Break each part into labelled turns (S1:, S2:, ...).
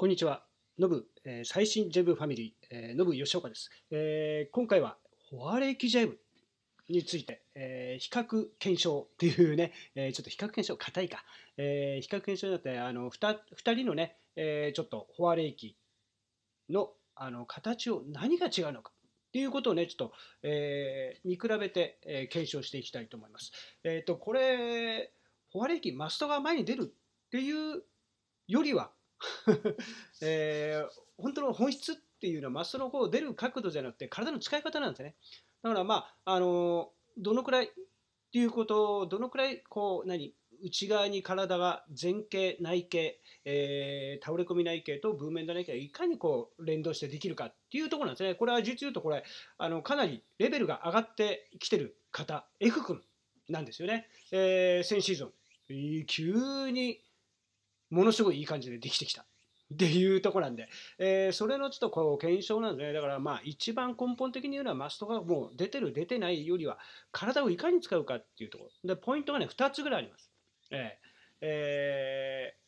S1: こんにちは。ノブ、えー、最新ジェブファミリー、えー、ノブ吉岡です、えー。今回は、ホアレキジェブについて、えー、比較検証っていうね、えー、ちょっと比較検証、硬いか、えー、比較検証になって、あの 2, 2人のね、えー、ちょっとホアレキのあの形を何が違うのか。っていうことをね、ちょっと、えー、見比べて、えー、検証していきたいと思います。えっ、ー、と、これ、ホアレキマストが前に出るっていうよりは、えー、本当の本質っていうのはマストの方出る角度じゃなくて体の使い方なんですね。だからまあ、あのどのくらいっていうことをどのくらいこう何内側に体が前傾内傾、えー、倒れ込み内傾とメ面だ内傾がいかにこう連動してできるかっていうところなんですねこれは実言うとこれあのかなりレベルが上がってきてる方 F 君なんですよね、えー、先シーズン急にものすごいいい感じでできてきた。っていうところなんで、えー、それのちょっとこう検証なんですね。だからまあ一番根本的に言うのはマストがもう出てる出てないよりは体をいかに使うかっていうところ。で、ポイントがね、2つぐらいあります。えー、えー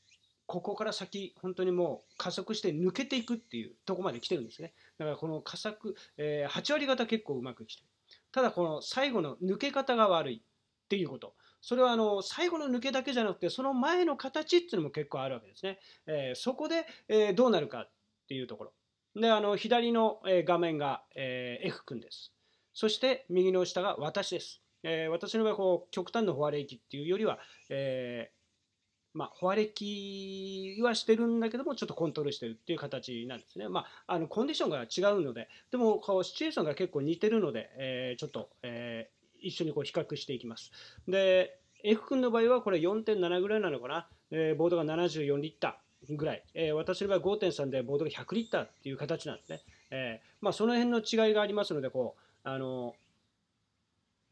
S1: ここから先、本当にもう加速して抜けていくっていうとこまで来てるんですね。だからこの加速、えー、8割方結構うまくきてる。ただこの最後の抜け方が悪いっていうこと。それはあの最後の抜けだけじゃなくてその前の形っていうのも結構あるわけですね。えそこで、えどうなるかっていうところ。であの左の画面が、え F 君です。そして右の下が私です。え私の場合こ極端のフォアレイキっていうよりは、えまあ、フォアレキはしてるんだけども、ちょっとコントロールしてるっていう形なんですね。まあ、あのコンディションが違うので、でもこうシチュエーションが結構似てるので、えー、ちょっと、えー、一緒にこう比較していきます。で F 君の場合はこれ4.7ぐらいなのかな、えー、ボードが74リッターぐらい、えー、私の場合5.3でボードが100リッターっていう形なんですね。えー、まあ、その辺の違いがありますので、こう、あの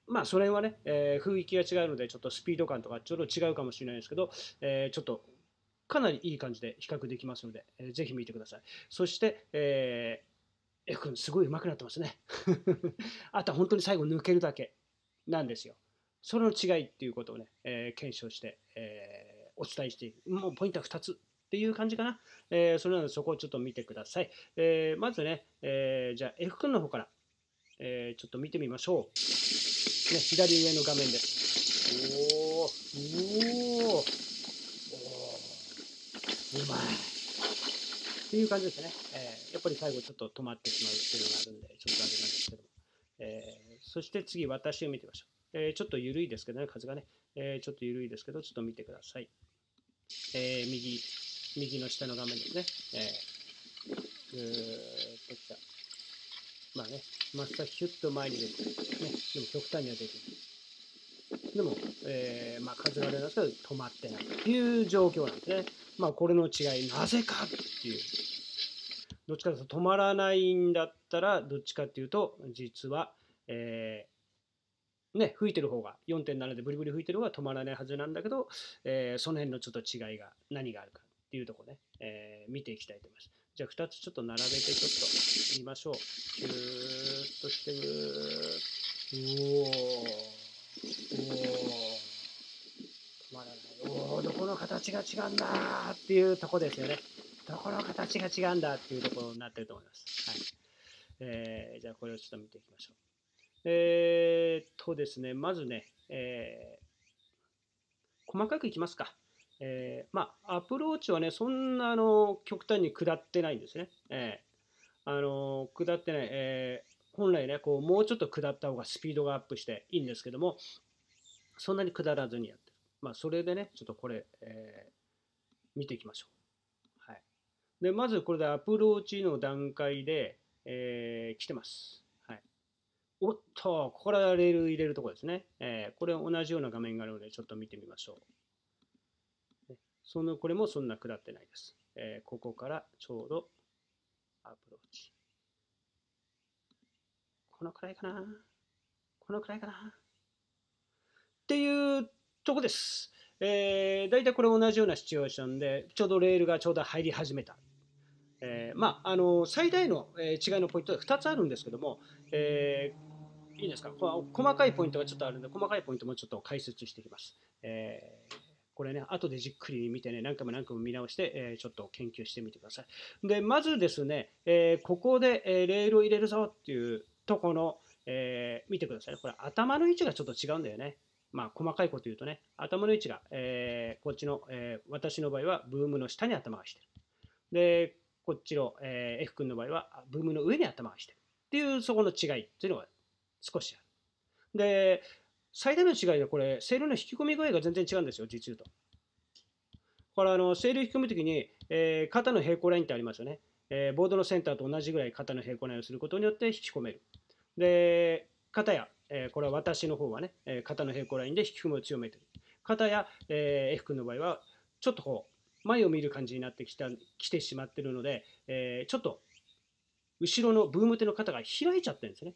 S1: まあ、その辺はね、えー、雰囲気が違うので、ちょっとスピード感とかちょっと違うかもしれないですけど、えー、ちょっとかなりいい感じで比較できますので、えー、ぜひ見てください。そして、えー、F 君、すごい上手くなってますね。あとは本当に最後抜けるだけ。なんですよ。その違いっていうことをね、えー、検証して、えー、お伝えしていく。もうポイントは2つっていう感じかな。えー、それなのでそこをちょっと見てください。えまずね、えじゃあ F 君の方から、えちょっと見てみましょう。ね、左上の画面です。おー、おー、おうまい。っていう感じですね。えやっぱり最後ちょっと止まってしまうっていうのがあるんで、ちょっとあれなんですけども。えそして次、私を見てみましょう。えー、ちょっと緩いですけどね、風がね、えー、ちょっと緩いですけど、ちょっと見てください。えー、右、右の下の画面ですね。えー、ぐーっと来た。まあね、真っヒュッと前に出てる。ね、でも極端には出てない。でも、えー、まあ、風が出ますけど、止まってないという状況なんですね。まあ、これの違い、なぜかっていう。どっちかというと止まらないんだったら、どっちかっていうと、実は、えー、ね、吹いてる方が4.7でブリブリ吹いてる方が止まらないはずなんだけど、えー、その辺のちょっと違いが何があるかっていうとこね、えー、見ていきたいと思います。じゃあ2つちょっと並べてちょっと見ましょう。キューッとしてぐーうおー。おー。止まらない。おー、どこの形が違うんだーっていうとこですよね。どこの形が違うんだっていうところになってると思います。はい。えー、じゃあこれをちょっと見ていきましょう。えー、っとですね、まずね、えー、細かくいきますか。えー、まあ、アプローチはね、そんなあの極端に下ってないんですね。えー、あの下ってない、えー、本来ねこう、もうちょっと下った方がスピードがアップしていいんですけども、そんなに下らずにやってる。まあ、それでね、ちょっとこれ、え見ていきましょう。はい、でまずこれでアプローチの段階で、え来てます。おっと、ここからレール入れるとこですね。えー、これ同じような画面があるので、ちょっと見てみましょう。そのこれもそんな下ってないです。えー、ここからちょうどアプローチ。このくらいかなこのくらいかなっていうとこです。えー、大体これ同じようなシチュエーションで、ちょうどレールがちょうど入り始めたえー、まあ、あの最大の違いのポイントは2つあるんですけども、えー、いいですか細かいポイントがちょっとあるんで細かいポイントもちょっと解説していきます。えーこれね、後でじっくり見てね、何回も何回も見直して、えー、ちょっと研究してみてください。で、まずですね、えー、ここで、えー、レールを入れるぞっていうとこの、え見てください。これ頭の位置がちょっと違うんだよね。まあ、細かいこと言うとね、頭の位置が、えこっちの、え私の場合はブームの下に頭がしてる。で、こっちの、えー、F 君の場合はブームの上に頭がしてるっていうそこの違いっていうのが少しある。で、最大の違いはこれ、セールの引き込み具合が全然違うんですよ、実言うと。これ、あの、セール引き込むときに、えー、肩の平行ラインってありますよね。えー、ボードのセンターと同じぐらい肩の平行ラインをすることによって引き込める。で、肩や、えー、これは私の方はね、え肩の平行ラインで引き込みを強めてる。肩や、え F 君の場合は、ちょっとこう、前を見る感じになってきた来てしまってるので、えー、ちょっと後ろのブーム手の肩が開いちゃってるんですね。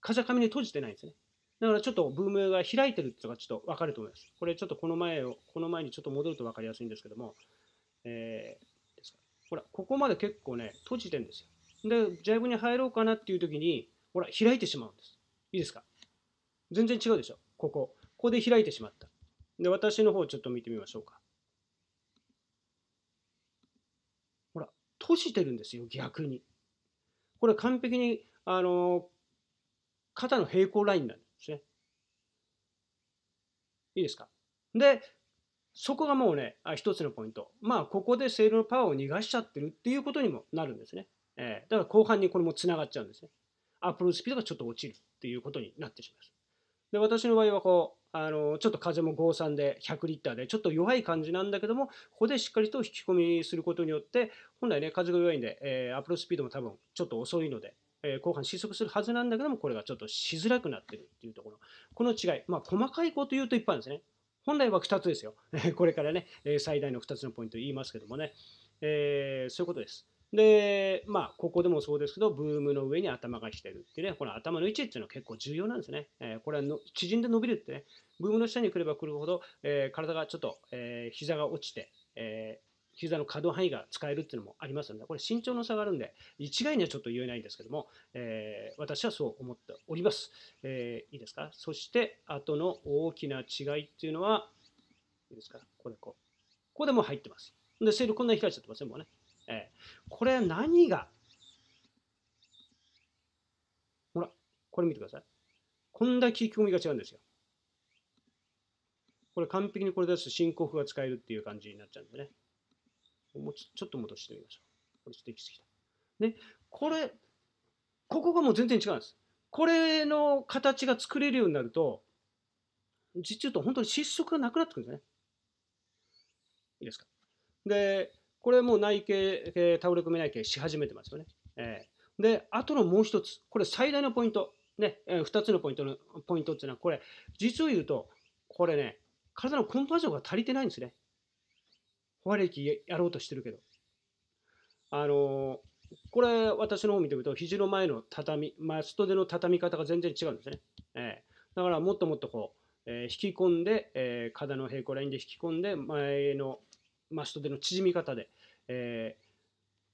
S1: 風上に閉じてないんですね。だからちょっとブームが開いてるっていうのがちょっと分かると思います。これちょっとこの前を、この前にちょっと戻ると分かりやすいんですけども、えー、ほら、ここまで結構ね、閉じてるんですよ。で、ジャイブに入ろうかなっていう時に、ほら、開いてしまうんです。いいですか全然違うでしょここ。ここで開いてしまった。で、私の方ちょっと見てみましょうか。閉じてるんですよ逆に。これ完璧にあの肩の平行ラインなんですね。いいですかでそこがもうね一つのポイント。まあここでセールのパワーを逃がしちゃってるっていうことにもなるんですね。えー、だから後半にこれもつながっちゃうんですね。アップルスピードがちょっと落ちるっていうことになってしまいます。で私の場合はこうあのちょっと風も合算で100リッターでちょっと弱い感じなんだけどもここでしっかりと引き込みすることによって本来ね風が弱いんで、えー、アプロスピードも多分ちょっと遅いので、えー、後半失速するはずなんだけどもこれがちょっとしづらくなってるっていうところこの違いまあ細かいこと言うといっぱいあるんですね本来は2つですよ これからね最大の2つのポイント言いますけどもね、えー、そういうことですで、まあ、ここでもそうですけど、ブームの上に頭が来てるっていうね、この頭の位置っていうのは結構重要なんですね。えー、これはの縮んで伸びるってね、ブームの下に来れば来るほど、えー、体がちょっと、えー、膝が落ちて、えー膝の可動範囲が使えるっていうのもありますので、これ身長の差があるんで、一概にはちょっと言えないんですけども、えー、私はそう思っております、えー。いいですかそして、後の大きな違いっていうのは、いいですかこれこう。ここでも入ってます。で、セールこんなに控えちゃってませんもんね。えー、これ何がほら、これ見てください。こんだけ聞き込みが違うんですよ。これ完璧にこれ出す進行符が使えるっていう感じになっちゃうんでね。もうちょっと戻してみましょう。これちょっと行き過ぎた。ね、これ、ここがもう全然違うんです。これの形が作れるようになると、実うと本当に失速がなくなってくるんですね。いいですか。で、これも内径、えー、倒れ組内径し始めてますよね。えー、で、あとのもう一つ、これ最大のポイント、ね、えー、2つのポイントの、ポイントっていうのは、これ、実を言うと、これね、体のコンバージョンが足りてないんですね。ホワレキやろうとしてるけど。あのー、これ、私の方見てみると、肘の前の畳、まあ、外での畳み方が全然違うんですね。えー、だから、もっともっとこう、えー、引き込んで、えー、肩の平行ラインで引き込んで、前のまあ、人の縮み方で、えー、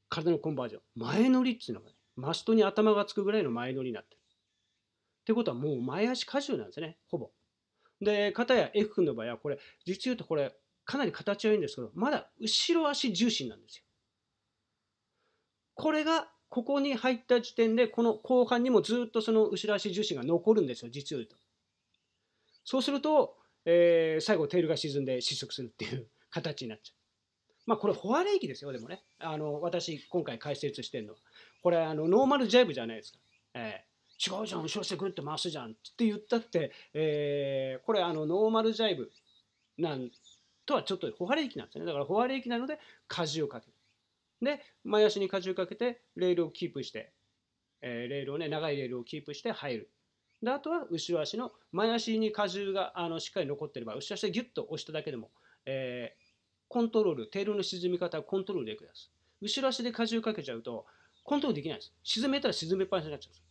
S1: 体のコンバージョン前乗りっていうのがねマストに頭がつくぐらいの前乗りになってる。ってことはもう前足荷重なんですねほぼ。で片や F 君の場合はこれ実言うとこれかなり形はいいんですけどまだ後ろ足重心なんですよ。これがここに入った時点でこの後半にもずっとその後ろ足重心が残るんですよ実を言うと。そうすると、えー、最後テールが沈んで失速するっていう形になっちゃう。まあ、これ、ホアレイキですよ、でもね。あの私、今回解説してるのは。これ、あのノーマルジャイブじゃないですか。えー、違うじゃん、後ろしてグッと回すじゃんって言ったって、えー、これ、あのノーマルジャイブなんとはちょっとホアレイキなんですね。だから、ホアレイキなので、舵をかける。で、前足に荷重かけて、レールをキープして、えー、レールをね、長いレールをキープして入る。で、あとは後ろ足の前足に荷重があのしっかり残ってれば、後ろ足でギュッと押しただけでも、えコントロール、テールの沈み方をコントロールできるんです。後ろ足で荷重かけちゃうと、コントロールできないです。沈めたら沈めっぱなしになっちゃうんです。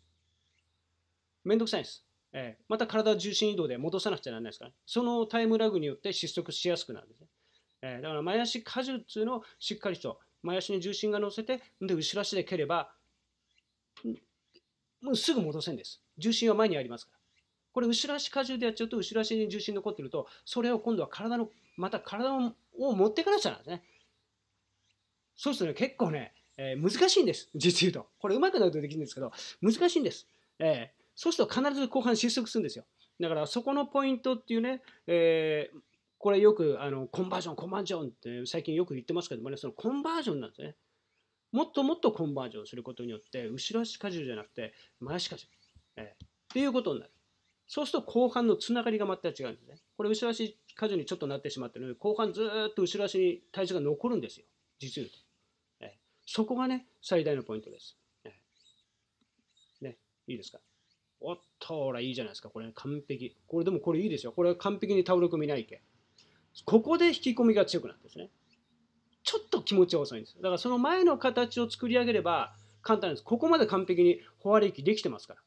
S1: めんどくさいです。えー、また体重心移動で戻さなくちゃならないですから、ね、そのタイムラグによって失速しやすくなるんですね。えー、だから前足荷重っていうのをしっかりと前足に重心が乗せて、で後ろ足で蹴れば、もうすぐ戻せんです。重心は前にありますから。これ後ろ足荷重でやっちゃうと後ろ足に重心残ってるとそれを今度は体のまた体を持ってかなくちゃなんですね。そうするとね、結構ね、えー、難しいんです。実言うと。これうまくなるとできるんですけど、難しいんです。えー、そうすると必ず後半失速するんですよ。だからそこのポイントっていうね、えー、これよくあのコンバージョン、コンバージョンって最近よく言ってますけどもね、そのコンバージョンなんですね。もっともっとコンバージョンすることによって、後ろ足荷重じゃなくて前足荷重、えー、っていうことになる。そうすると後半のつながりが全く違うんですね。これ後ろ足荷重にちょっとなってしまってるので後半ずっと後ろ足に体重が残るんですよ実にえそこがね最大のポイントです、えねいいですかおっとほらいいじゃないですかこれ完璧これでもこれいいですよこれは完璧にタオル組みないけここで引き込みが強くなるんですねちょっと気持ちは遅いんですだからその前の形を作り上げれば簡単ですここまで完璧にフォアレイキできてますから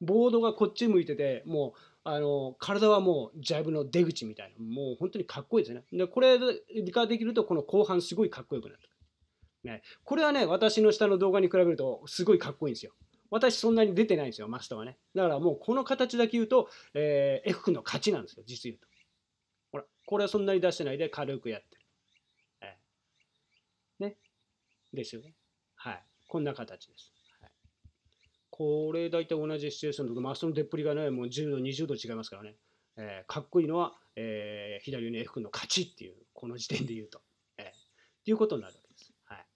S1: ボードがこっち向いててもうあの体はもうジャイブの出口みたいなもう本当にかっこいいですねでこれができるとこの後半すごいかっこよくなる、ね、これはね私の下の動画に比べるとすごいかっこいいんですよ私そんなに出てないんですよマスターはねだからもうこの形だけ言うと、えー、F 君の勝ちなんですよ実言うとほらこれはそんなに出してないで軽くやってる、えー、ねですよねはいこんな形ですこれ大体同じシチュエーションとまあ、その出っぷりがね、もう10度、20度違いますからね。えー、かっこいいのは、えー、左上の F 君の勝ちっていう、この時点で言うと。えー、っていうことになるわけです。はい。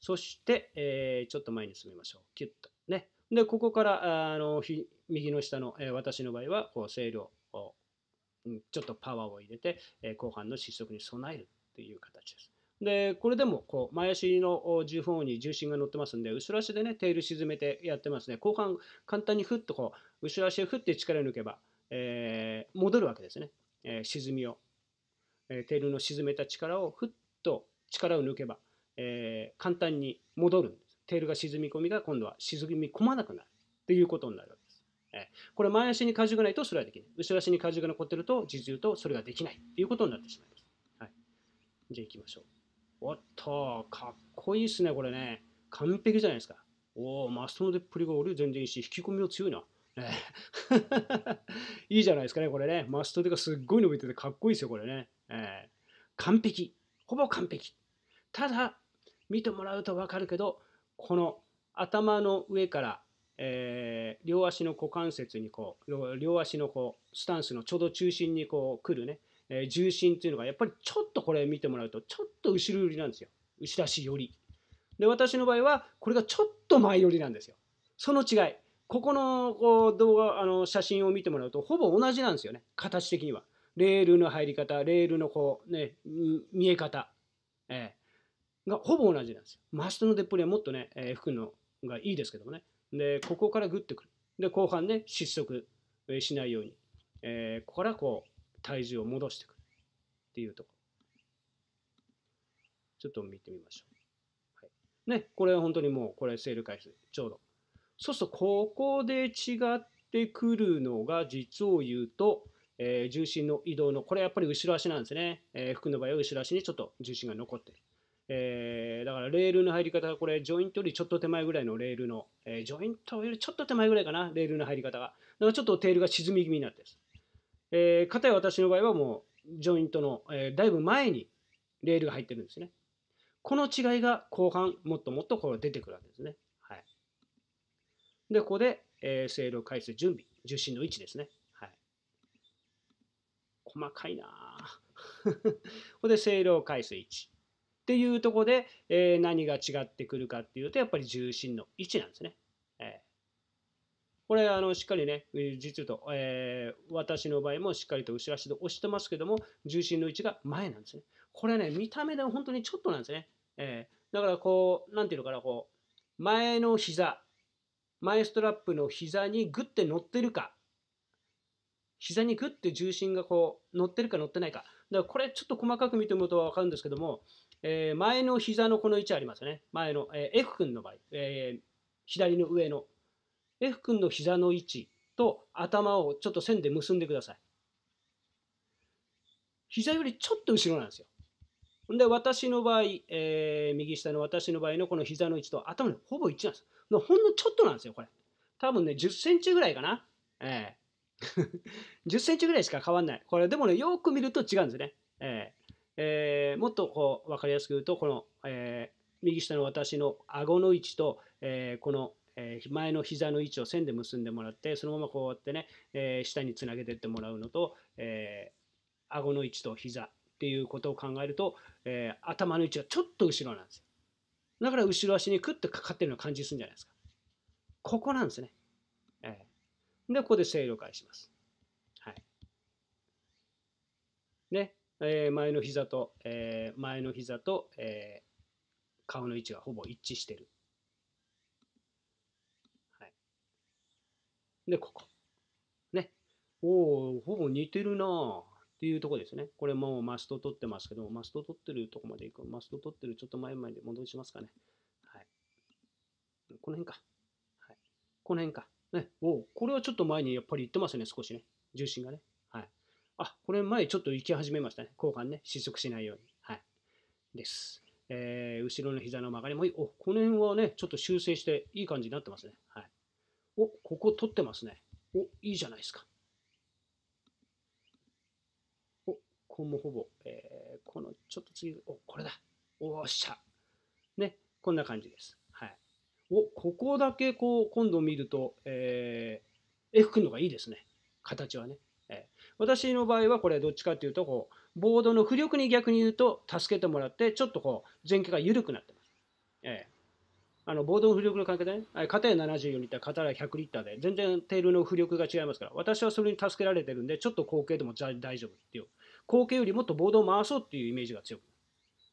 S1: そして、えー、ちょっと前に進みましょう。キュッと。ね。で、ここから、あの、右の下の、えー、私の場合は、こう、声量を、ちょっとパワーを入れて、えー、後半の失速に備えるっていう形です。でこれでもこう前足の重本に重心が乗ってますんで後ろ足でねテール沈めてやってますね後半簡単にふっとこう後ろ足をフって力抜けば、えー、戻るわけですね、えー、沈みを、えー、テールの沈めた力をふっと力を抜けば、えー、簡単に戻るんですテールが沈み込みが今度は沈み込まなくなるということになるわけです、えこれ前足に荷重がないとそれはできない後ろ足に荷重が残ってると自重とそれができないということになってしまいます、はい、じゃあいきましょうおっと、かっこいいっすね、これね。完璧じゃないですか。おお、マストの出っぷりが俺全然いいし、引き込みも強いな。ね、いいじゃないですかね、これね。マスト手がすっごい伸びててかっこいいですよ、これね。えー、完璧。ほぼ完璧。ただ、見てもらうと分かるけど、この頭の上から、えー、両足の股関節にこう、両足のこう、スタンスのちょうど中心にこう、来るね、え重心というのがやっぱりちょっとこれ見てもらうとちょっと後ろ寄りなんですよ後出し寄りで私の場合はこれがちょっと前寄りなんですよその違いここのこう動画あの写真を見てもらうとほぼ同じなんですよね形的にはレールの入り方レールのこうね見え方、えー、がほぼ同じなんですよ真下の出っ張りはもっとね、えー、吹くのがいいですけどもねでここからグッてくるで後半ね失速しないように、えー、ここからこう体重を戻してくるっていうとこちょっと見てみましょう。はい、ね、これは本当にもう、これセール回数、ちょうど。そうすると、ここで違ってくるのが、実を言うと、えー、重心の移動の、これやっぱり後ろ足なんですね。えー、服の場合は後ろ足にちょっと重心が残ってる。えー、だからレールの入り方がこれジョイントよりちょっと手前ぐらいのレールの、えー、ジョイントよりちょっと手前ぐらいかなレールの入り方がだからちょっとテールが沈み気味になってるえー、かたや私の場合はもうジョイントの、えー、だいぶ前にレールが入ってるんですね。この違いが後半もっともっとこう出てくるわけですね。はい、で、ここで、えー、ル量回数準備、受信の位置ですね。はい、細かいな ここでを量回数1。っていうとこで、えー、何が違ってくるかっていうと、やっぱり重心の位置なんですね。これ、あのしっかりね、実と、えー、私の場合もしっかりと後ろ足で押してますけども、重心の位置が前なんですね。これね、見た目で本当にちょっとなんですね。えー、だからこう、なんていうのかな、こう、前の膝、前ストラップの膝にグッて乗ってるか、膝にグッて重心がこう乗ってるか乗ってないか。だからこれちょっと細かく見てもると分かるんですけども、えー、前の膝のこの位置ありますよね。前の、えー、F 君の場合、えー、左の上の F 君の膝の位置と頭をちょっと線で結んでください。膝よりちょっと後ろなんですよ。で私の場合、えー、右下の私の場合のこの膝の位置と頭のほぼ一致なんです。ほんのちょっとなんですよ、これ。多分ね、10センチぐらいかな。ええー、10 センチぐらいしか変わんない。これでもね、よく見ると違うんですね。えーえー、もっとこう分かりやすく言うと、この、えー、右下の私の顎の位置と、えー、このえー、前の膝の位置を線で結んでもらってそのままこうやってね、えー、下につなげてってもらうのと、えー、顎の位置と膝っていうことを考えると、えー、頭の位置がちょっと後ろなんですよだから後ろ足にクッとかかってるのを感じするんじゃないですかここなんですね、えー、でここで正露解しますはいねえー、前の膝と、えー、前の膝と、えー、顔の位置がほぼ一致してるで、ここ。ね。おお、ほぼ似てるなっていうとこですね。これもうマスト取ってますけど、マスト取ってるとこまで行く。マスト取ってるちょっと前まで戻しますかね。はい。この辺か。はい。この辺か。ね。おお、これはちょっと前にやっぱり行ってますね、少しね。重心がね。はい。あ、これ前ちょっと行き始めましたね。交換ね。失速しないように。はい。です。えー、後ろの膝の曲がりもいい。お、この辺はね、ちょっと修正していい感じになってますね。はい。お、ここ取ってますね。お、いいじゃないですか。お、ここもほぼ、えー、このちょっと次、お、これだ。おっしゃ。ね、こんな感じです。はい。お、ここだけこう、今度見ると、えー、F 君のがいいですね。形はね。えー、私の場合はこれどっちかというとこうボードの浮力に逆に言うと助けてもらってちょっとこう前傾が緩くなってます。えーあのボードの浮力の関係でね、片や74リッター、片や100リッターで、全然テールの浮力が違いますから、私はそれに助けられてるんで、ちょっと後傾でも大丈夫っていう、後傾よりもっとボードを回そうっていうイメージが強く、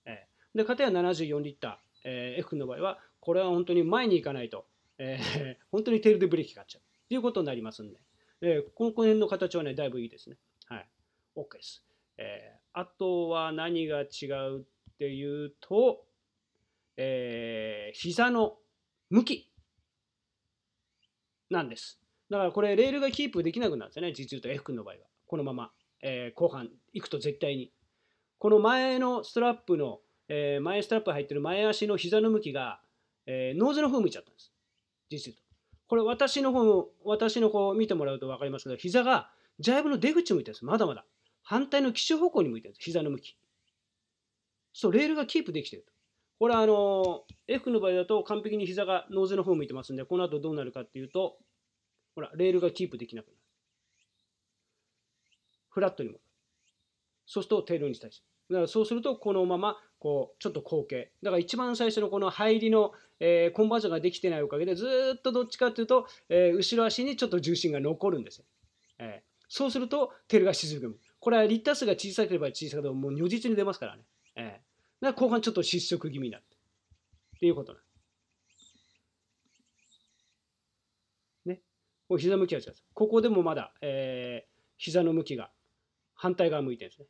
S1: えー、で、片や74リッター、えー、F 君の場合は、これは本当に前に行かないと、えー、本当にテールでブレーキかかっちゃうということになりますんで、えー、この辺の形はね、だいぶいいですね。はい。OK です。えー、あとは何が違うっていうと、えー、膝の向きなんです。だからこれ、レールがキープできなくなるんですよね、実言うと F 君の場合は。このまま、えー、後半行くと絶対に。この前のストラップの、えー、前ストラップ入ってる前足の膝の向きが、えー、ノーズの方向いちゃったんです。実言うと。これ、私の方私の方を見てもらうと分かりますけど、膝がジャイブの出口向いてるんです、まだまだ。反対の基地方向に向いてるんです、膝の向き。そう、レールがキープできてると。これはあの F の場合だと完璧に膝がノーゼの方向いてますんで、この後どうなるかっていうと、ほら、レールがキープできなくなる。フラットに戻る。そうするとテールに対して。だからそうすると、このまま、こう、ちょっと後傾。だから一番最初のこの入りの、えー、コンバージョンができてないおかげで、ずっとどっちかっていうと、えー、後ろ足にちょっと重心が残るんですよ。えー、そうすると、テールが沈む。これはリッター数が小さければ小さくても、もう如実に出ますからね。えだから後半ちょっと失速気味になっていうことなね。お膝向きは違う。ここでもまだ、えー、膝の向きが反対側向いてるんですね。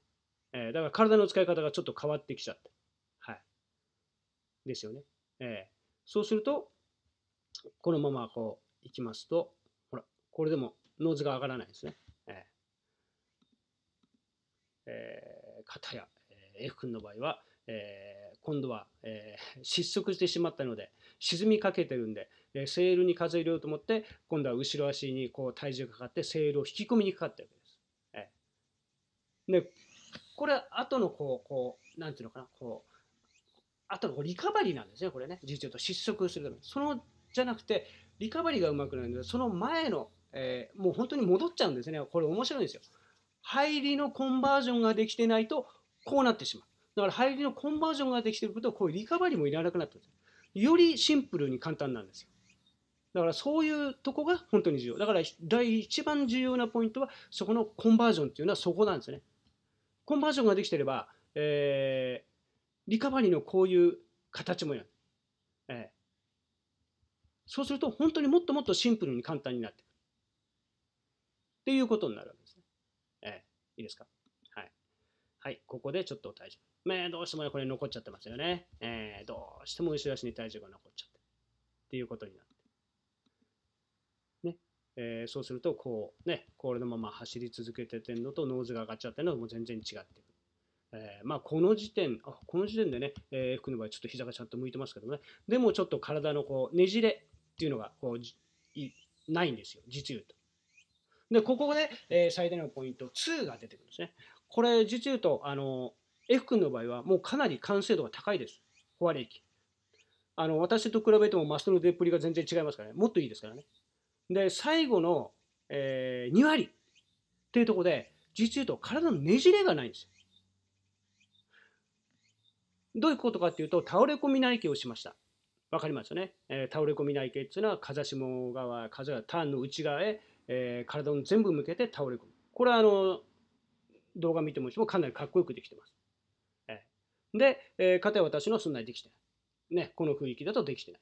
S1: えー、だから体の使い方がちょっと変わってきちゃって。はい。ですよね。えー、そうすると、このままこういきますと、ほら、これでもノーズが上がらないですね。えーえー、肩や、えー、F 君の場合は、えー、今度は、えー、失速してしまったので沈みかけてるんででセールに風入れようと思って今度は後ろ足にこう体重がかかってセールを引き込みにかかってるわけです。えー、でこれ後のこうこうなんていうのかなこう後のこうリカバリーなんですねこれね実は失速するためそのじゃなくてリカバリーがうまくないのでその前の、えー、もう本当に戻っちゃうんですねこれ面白いんですよ。入りのコンバージョンができてないとこうなってしまう。だから入りのコンバージョンができてることはこういうリカバリーもいらなくなったよ。りシンプルに簡単なんですよ。だからそういうとこが本当に重要。だから第一番重要なポイントはそこのコンバージョンっていうのはそこなんですね。コンバージョンができてれば、えー、リカバリーのこういう形もやる、えー。そうすると本当にもっともっとシンプルに簡単になってくる。っていうことになるわけですね。えー、いいですかはい、ここでちょっと体重。まあ、どうしてもね、これ残っちゃってますよね。えー、どうしても後ろ足に体重が残っちゃって。っていうことになって。ね。えー、そうすると、こう、ね、これのまま走り続けててんのと、ノーズが上がっちゃってるのも全然違ってくる。えー、まあ、この時点、あこの時点でね、えー、服の場合、ちょっと膝がちゃんと向いてますけどね、でもちょっと体のこうねじれっていうのがこういないんですよ、実言うと。で、ここで、えー、最大のポイント2が出てくるんですね。これ、実言うと、あの、F 君の場合はもうかなり完成度が高いです。ホワレキ。あの、私と比べてもマストの出っぷりが全然違いますからね。もっといいですからね。で、最後の、えー、2割っていうところで、実言うと体のねじれがないんですよ。どういうことかっていうと、倒れ込み内径をしました。わかりますよね。えー、倒れ込み内径っていうのは、風下側、風がターンの内側へ、えー、体の全部向けて倒れ込む。これはあの動画見てもしてかなりかっこよくできてます。で、えかたや私のそんなにできてない。ね、この雰囲気だとできてない。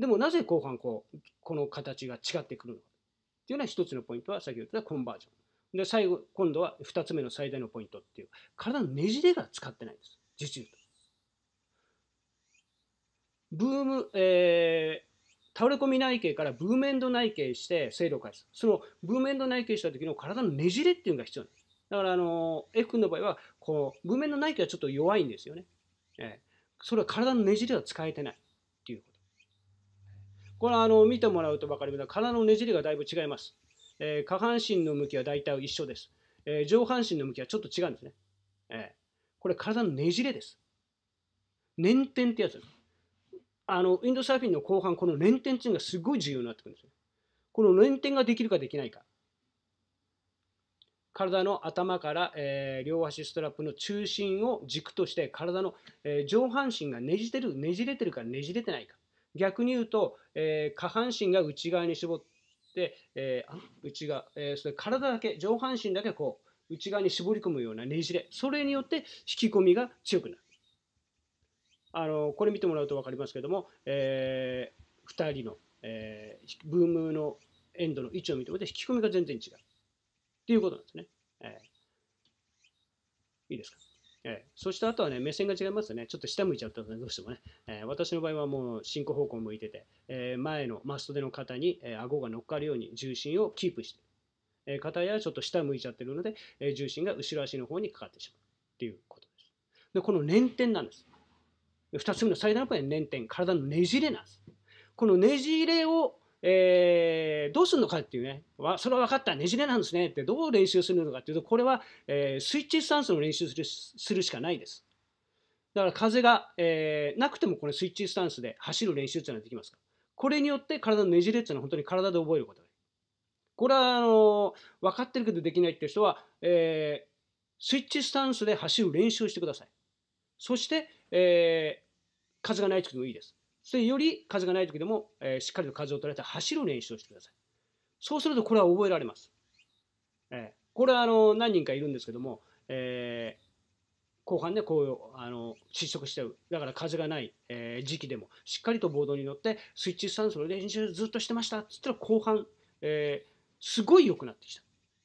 S1: でもなぜ後半こう、この形が違ってくるのか。っていうのは一つのポイントは先ほど言ったコンバージョン。で、最後、今度は二つ目の最大のポイントっていう、体のねじれが使ってないんです。実言うと。ブーム、えー、倒れ込み内径からブーメンド内径して制度を返す。そのブーメンド内径した時の体のねじれっていうのが必要なんです。だからあの F 君の場合はこう文面の内気はちょっと弱いんですよね、えー、それは体のねじれは使えてないっていうことこれはあの見てもらうと分かります体のねじれがだいぶ違います、えー、下半身の向きは大体一緒です、えー、上半身の向きはちょっと違うんですね、えー、これ体のねじれです捻転ってやつあのウィンドサーフィンの後半この捻転っていうのがすごい重要になってくるんですよこの捻転ができるかできないか体の頭から、えー、両足ストラップの中心を軸として体の、えー、上半身がねじれるねじれてるかねじれてないか逆に言うと、えー、下半身が内側に絞って、え内側、えそれ体だけ上半身だけこう内側に絞り込むようなねじれそれによって引き込みが強くなるあのこれ見てもらうと分かりますけども、え2人の、えブームのエンドの位置を見てもらって引き込みが全然違う。っていうことなんですね。えー、いいですか。えー、そしてあとはね、目線が違いますよね。ちょっと下向いちゃったので、どうしてもね、えー、私の場合はもう進行方向向いてて、えー、前のマストでの肩に、えー、顎が乗っかるように重心をキープしてる。えー、肩やちょっと下向いちゃってるので、えー、重心が後ろ足の方にかかってしまうっていうことです。で、この捻転なんです。2つ目の最大のポイントは捻転、体のねじれなんです。このねじれをえー、どうするのかっていうね、それは分かった、ねじれなんですねって、どう練習するのかっていうと、これは、えー、スイッチスタンスの練習するするしかないです。だから風が、えー、なくてもこのスイッチスタンスで走る練習っていうのはできますかこれによって体のねじれっていうのは本当に体で覚えることができる。これはあの分かってるけどできないっていう人は、えー、スイッチスタンスで走る練習してください。そして、えー、風がない時もいいです。それより風がない時でも、えー、しっかりと風をらえて走る練習をしてください。そうするとこれは覚えられます。えー、これはあの何人かいるんですけども、えー、後半ね、こうあの失速しちゃう。だから風がない、えー、時期でも、しっかりとボードに乗って、スイッチスタンスの練習ずっとしてましたって言ったら、後半、えー、すごい良くなってきた。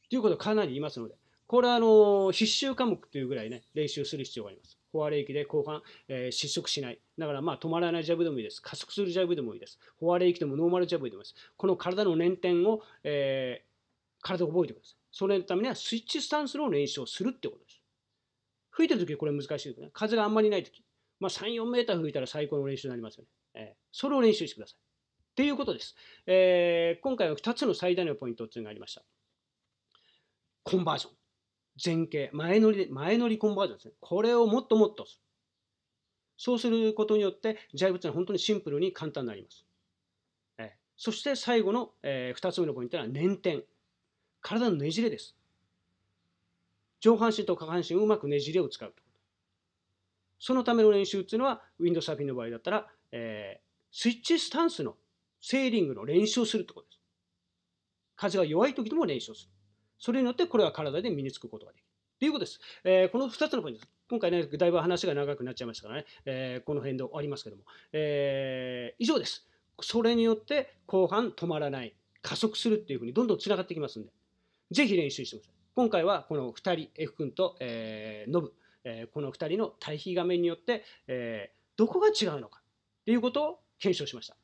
S1: ということはかなりいますので、これはあの必修科目というぐらいね、練習する必要があります。フォアレイキで交換、えー、失速しない。だからまあ止まらないジャブでもいいです。加速するジャブでもいいです。フォアレイキでもノーマルジャブでもいいです。この体の粘点を、えー、体を覚えてください。それのためにはスイッチスタンスの練習をするってことです。吹いてるときこれ難しいですね。風があんまりないとき。まあ、3、4メーター吹いたら最高の練習になりますよね。えー、それを練習してください。っていうことです。えー、今回は2つの最大のポイントっていうのがありました。コンバージョン。前傾、前乗りで、前乗りコンバージョンですね。これをもっともっとする。そうすることによって、ジャイブツは本当にシンプルに簡単になります。えそして最後の、えー、2つ目のポイントは、捻転。体のねじれです。上半身と下半身をうまくねじれを使うとそのための練習っていうのは、ウィンドサーフィンの場合だったら、えー、スイッチスタンスのセーリングの練習をするってことです。風が弱い時でも練習をする。それによってこれは体で身につくことができる。ということです。えー、この2つのポイントです。今回ね、だいぶ話が長くなっちゃいましたからね、えー、この辺で終わりますけども、えー、以上です。それによって後半止まらない、加速するっていうふうにどんどんつながってきますんで、ぜひ練習してください。今回はこの2人、F 君と、えー、ノブ、えー、この2人の対比画面によって、えー、どこが違うのかっていうことを検証しました。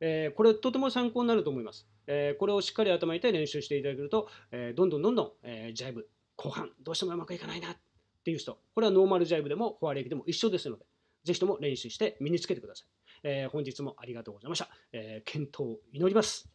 S1: えー、これとても参考になると思います。えこれをしっかり頭にて練習していただけると、えどんどんどんどん、えジャイブ後半どうしてもうまくいかないなっていう人これはノーマルジャイブでもフォアレキでも一緒ですのでぜひとも練習して身につけてください、え本日もありがとうございました、え健闘を祈ります